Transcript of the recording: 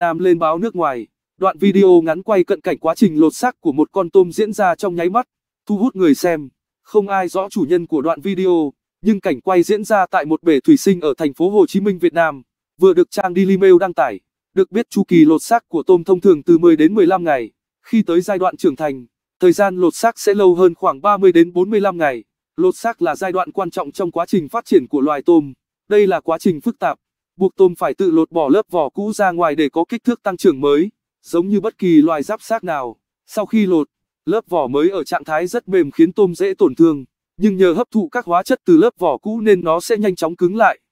Nam lên báo nước ngoài, đoạn video ngắn quay cận cảnh quá trình lột xác của một con tôm diễn ra trong nháy mắt, thu hút người xem. Không ai rõ chủ nhân của đoạn video, nhưng cảnh quay diễn ra tại một bể thủy sinh ở thành phố Hồ Chí Minh, Việt Nam, vừa được trang Daily Mail đăng tải. Được biết chu kỳ lột xác của tôm thông thường từ 10 đến 15 ngày, khi tới giai đoạn trưởng thành, thời gian lột xác sẽ lâu hơn khoảng 30 đến 45 ngày. Lột xác là giai đoạn quan trọng trong quá trình phát triển của loài tôm. Đây là quá trình phức tạp buộc tôm phải tự lột bỏ lớp vỏ cũ ra ngoài để có kích thước tăng trưởng mới, giống như bất kỳ loài giáp xác nào. Sau khi lột, lớp vỏ mới ở trạng thái rất mềm khiến tôm dễ tổn thương, nhưng nhờ hấp thụ các hóa chất từ lớp vỏ cũ nên nó sẽ nhanh chóng cứng lại.